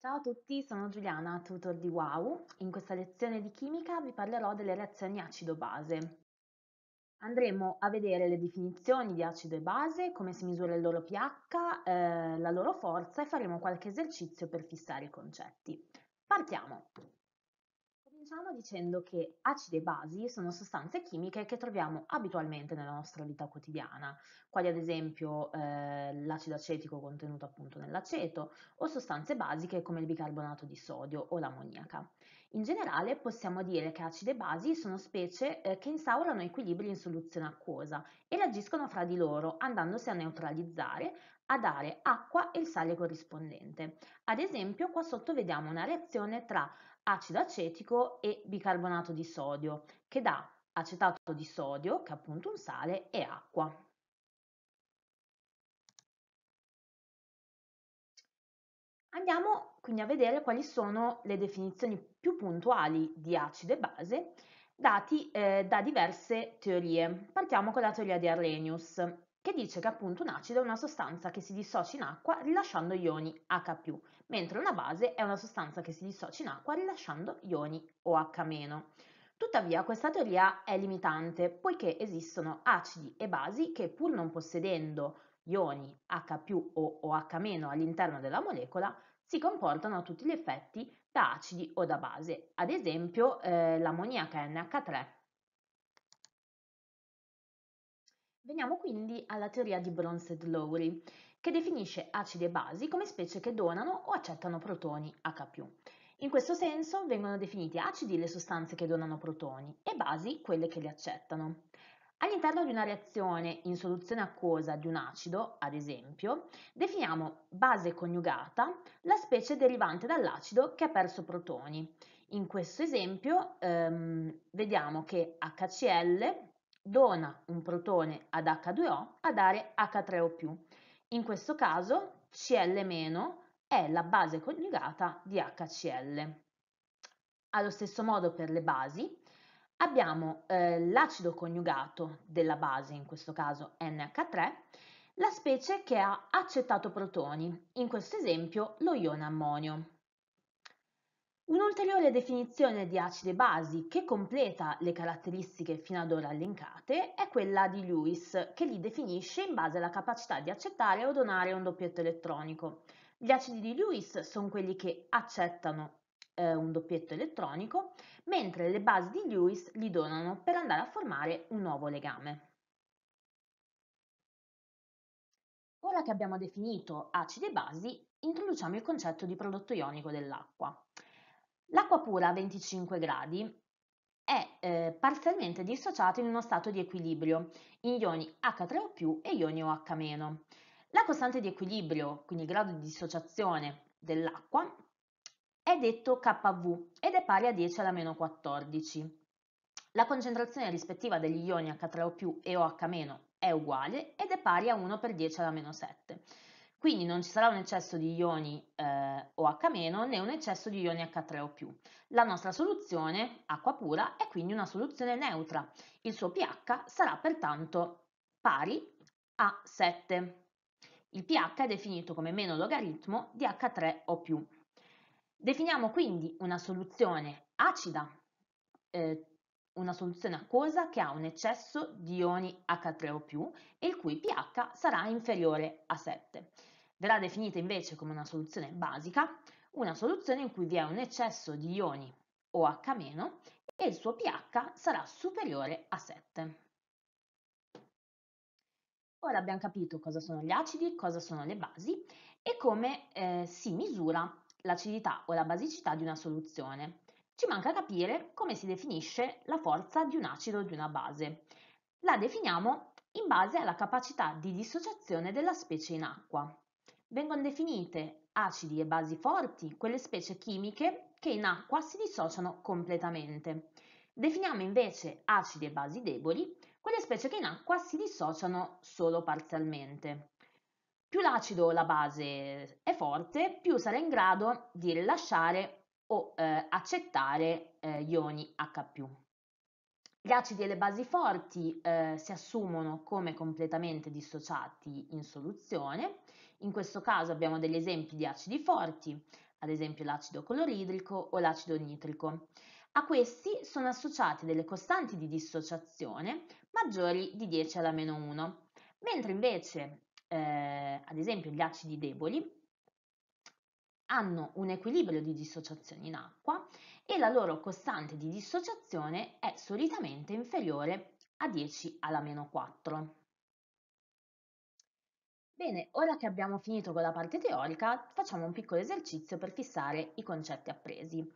Ciao a tutti, sono Giuliana, tutor di WOW. In questa lezione di chimica vi parlerò delle reazioni acido-base. Andremo a vedere le definizioni di acido e base, come si misura il loro pH, eh, la loro forza e faremo qualche esercizio per fissare i concetti. Partiamo! Cominciamo dicendo che acidi e basi sono sostanze chimiche che troviamo abitualmente nella nostra vita quotidiana, quali ad esempio eh, l'acido acetico contenuto appunto nell'aceto o sostanze basiche come il bicarbonato di sodio o l'ammoniaca. In generale possiamo dire che acidi e basi sono specie eh, che instaurano equilibri in soluzione acquosa e reagiscono fra di loro andandosi a neutralizzare, a dare acqua e il sale corrispondente. Ad esempio qua sotto vediamo una reazione tra acido acetico e bicarbonato di sodio, che dà acetato di sodio, che è appunto un sale, e acqua. Andiamo quindi a vedere quali sono le definizioni più puntuali di acido e base dati eh, da diverse teorie. Partiamo con la teoria di Arrhenius che dice che appunto un acido è una sostanza che si dissocia in acqua rilasciando ioni H+, mentre una base è una sostanza che si dissocia in acqua rilasciando ioni OH-. Tuttavia questa teoria è limitante poiché esistono acidi e basi che pur non possedendo ioni H+, o OH- all'interno della molecola, si comportano a tutti gli effetti da acidi o da base. Ad esempio eh, l'ammoniaca NH3 Veniamo quindi alla teoria di Bronsted-Lowry, che definisce acidi e basi come specie che donano o accettano protoni H+. In questo senso vengono definiti acidi le sostanze che donano protoni e basi quelle che li accettano. All'interno di una reazione in soluzione acquosa di un acido, ad esempio, definiamo base coniugata la specie derivante dall'acido che ha perso protoni. In questo esempio ehm, vediamo che HCl dona un protone ad H2O a dare H3O+. In questo caso Cl- è la base coniugata di HCl. Allo stesso modo per le basi, abbiamo eh, l'acido coniugato della base, in questo caso NH3, la specie che ha accettato protoni, in questo esempio lo ione ammonio. Un'ulteriore definizione di acidi e basi che completa le caratteristiche fino ad ora elencate è quella di Lewis, che li definisce in base alla capacità di accettare o donare un doppietto elettronico. Gli acidi di Lewis sono quelli che accettano eh, un doppietto elettronico, mentre le basi di Lewis li donano per andare a formare un nuovo legame. Ora che abbiamo definito acidi e basi, introduciamo il concetto di prodotto ionico dell'acqua. L'acqua pura a 25 gradi è eh, parzialmente dissociata in uno stato di equilibrio in ioni H3O e ioni OH-. La costante di equilibrio, quindi il grado di dissociazione dell'acqua, è detto KV ed è pari a 10 alla meno 14. La concentrazione rispettiva degli ioni H3O e OH- è uguale ed è pari a 1 per 10 alla meno 7. Quindi non ci sarà un eccesso di ioni eh, OH- né un eccesso di ioni H3O+. La nostra soluzione, acqua pura, è quindi una soluzione neutra. Il suo pH sarà pertanto pari a 7. Il pH è definito come meno logaritmo di H3O+. Definiamo quindi una soluzione acida eh, una soluzione acquosa che ha un eccesso di ioni H3O+, e il cui pH sarà inferiore a 7. Verrà definita invece come una soluzione basica una soluzione in cui vi è un eccesso di ioni OH- e il suo pH sarà superiore a 7. Ora abbiamo capito cosa sono gli acidi, cosa sono le basi e come eh, si misura l'acidità o la basicità di una soluzione. Ci manca capire come si definisce la forza di un acido o di una base. La definiamo in base alla capacità di dissociazione della specie in acqua. Vengono definite acidi e basi forti quelle specie chimiche che in acqua si dissociano completamente. Definiamo invece acidi e basi deboli quelle specie che in acqua si dissociano solo parzialmente. Più l'acido o la base è forte, più sarà in grado di rilasciare o eh, accettare eh, ioni H+. Gli acidi e le basi forti eh, si assumono come completamente dissociati in soluzione. In questo caso abbiamo degli esempi di acidi forti, ad esempio l'acido cloridrico o l'acido nitrico. A questi sono associate delle costanti di dissociazione maggiori di 10 alla meno 1, mentre invece, eh, ad esempio, gli acidi deboli hanno un equilibrio di dissociazione in acqua e la loro costante di dissociazione è solitamente inferiore a 10 alla meno 4. Bene, ora che abbiamo finito con la parte teorica, facciamo un piccolo esercizio per fissare i concetti appresi.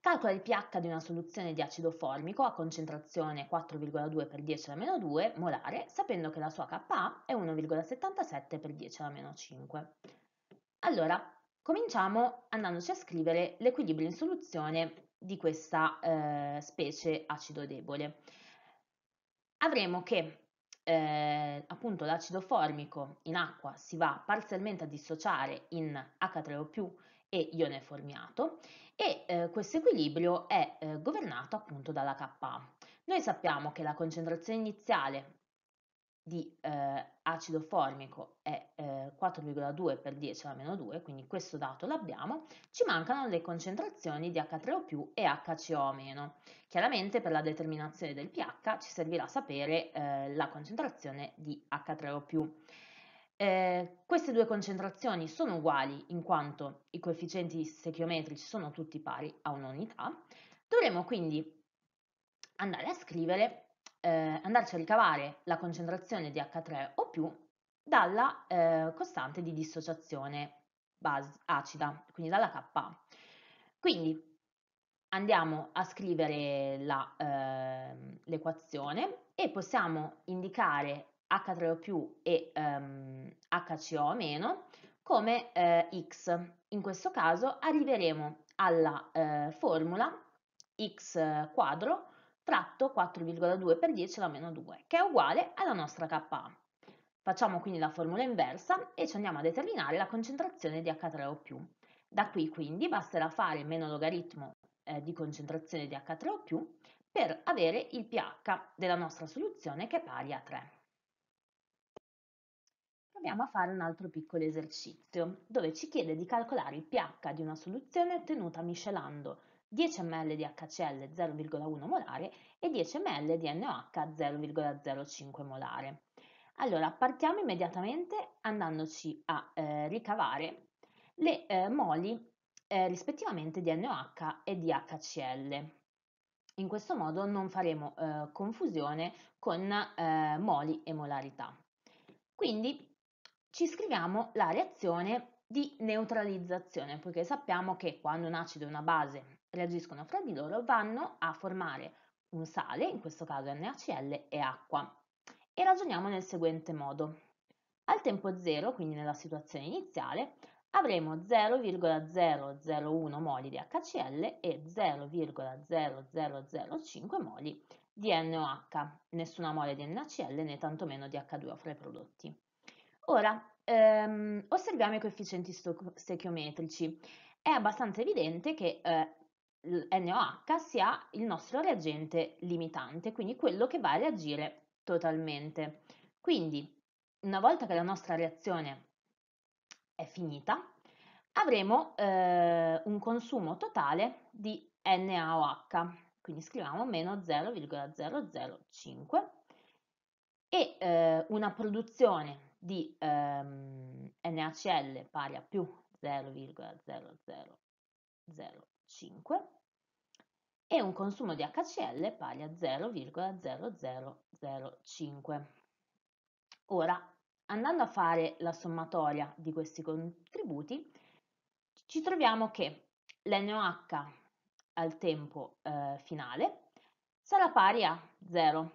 Calcola il pH di una soluzione di acido formico a concentrazione 4,2 per 10 alla meno 2 molare, sapendo che la sua Ka è 1,77 per 10 alla meno 5. Allora, Cominciamo andandoci a scrivere l'equilibrio in soluzione di questa eh, specie acido debole. Avremo che eh, appunto l'acido formico in acqua si va parzialmente a dissociare in H3O+, e ione formiato e eh, questo equilibrio è eh, governato appunto dalla Ka. Noi sappiamo che la concentrazione iniziale di eh, acido formico è eh, 4,2 per 10 alla meno 2, quindi questo dato l'abbiamo, ci mancano le concentrazioni di H3O e HCO-. Chiaramente per la determinazione del pH ci servirà sapere eh, la concentrazione di H3O+. Eh, queste due concentrazioni sono uguali in quanto i coefficienti stechiometrici sono tutti pari a un'unità. Dovremo quindi andare a scrivere eh, andarci a ricavare la concentrazione di H3 o più dalla eh, costante di dissociazione base, acida, quindi dalla Ka. Quindi andiamo a scrivere ehm, l'equazione eh, e possiamo indicare H3O più e ehm, HCO meno come eh, X. In questo caso arriveremo alla eh, formula X quadro tratto 4,2 per 10 alla meno 2, che è uguale alla nostra Ka. Facciamo quindi la formula inversa e ci andiamo a determinare la concentrazione di H3O+. Da qui quindi basterà fare meno logaritmo eh, di concentrazione di H3O+, per avere il pH della nostra soluzione che è pari a 3. Proviamo a fare un altro piccolo esercizio, dove ci chiede di calcolare il pH di una soluzione ottenuta miscelando 10 ml di HCl 0,1 molare e 10 ml di NOH 0,05 molare. Allora, partiamo immediatamente andandoci a eh, ricavare le eh, moli eh, rispettivamente di NOH e di HCl. In questo modo non faremo eh, confusione con eh, moli e molarità. Quindi ci scriviamo la reazione di neutralizzazione, poiché sappiamo che quando un acido e una base reagiscono fra di loro, vanno a formare un sale, in questo caso NaCl e acqua. E ragioniamo nel seguente modo. Al tempo 0, quindi nella situazione iniziale, avremo 0,001 moli di HCl e 0,0005 moli di NOH, nessuna mole di NaCl né tantomeno di H2O fra i prodotti. Ora, ehm, osserviamo i coefficienti stoichiometrici. È abbastanza evidente che eh, NOH sia il nostro reagente limitante, quindi quello che va a reagire totalmente. Quindi, una volta che la nostra reazione è finita, avremo eh, un consumo totale di NaOH, quindi scriviamo meno 0,005 e eh, una produzione di ehm, NaCl pari a più 0,005. 5 e un consumo di HCl pari a 0,0005. Ora, andando a fare la sommatoria di questi contributi, ci troviamo che l'NOH al tempo eh, finale sarà pari a 0.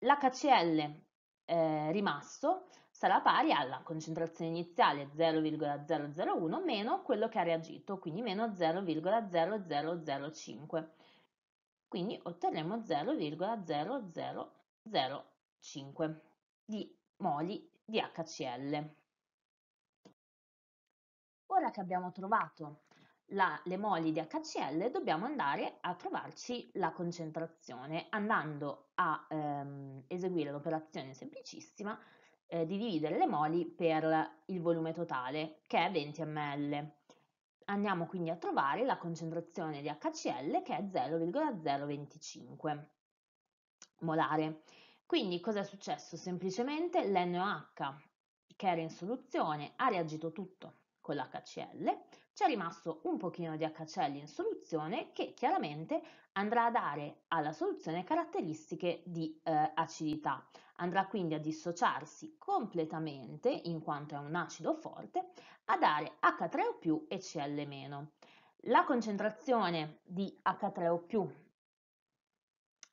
L'HCl eh, rimasto sarà pari alla concentrazione iniziale 0,001 meno quello che ha reagito, quindi meno 0,0005. Quindi otterremo 0,0005 di moli di HCl. Ora che abbiamo trovato la, le moli di HCl dobbiamo andare a trovarci la concentrazione andando a ehm, eseguire l'operazione semplicissima eh, di dividere le moli per il volume totale, che è 20 ml. Andiamo quindi a trovare la concentrazione di HCl che è 0,025 molare. Quindi cosa è successo? Semplicemente l'NOH che era in soluzione ha reagito tutto con l'HCl, c'è rimasto un pochino di HCl in soluzione che chiaramente andrà a dare alla soluzione caratteristiche di eh, acidità, Andrà quindi a dissociarsi completamente, in quanto è un acido forte, a dare H3O più e Cl-. La concentrazione di H3O più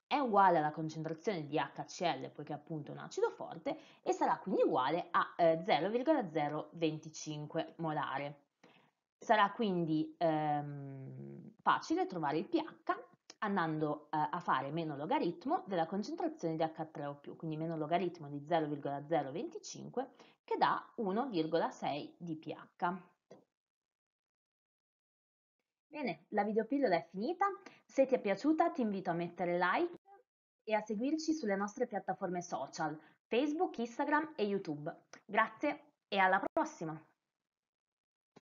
è uguale alla concentrazione di HCl, poiché appunto è un acido forte, e sarà quindi uguale a 0,025 eh, molare. Sarà quindi ehm, facile trovare il pH andando eh, a fare meno logaritmo della concentrazione di H3O+, quindi meno logaritmo di 0,025 che dà 1,6 di pH. Bene, la videopillola è finita. Se ti è piaciuta ti invito a mettere like e a seguirci sulle nostre piattaforme social Facebook, Instagram e YouTube. Grazie e alla prossima!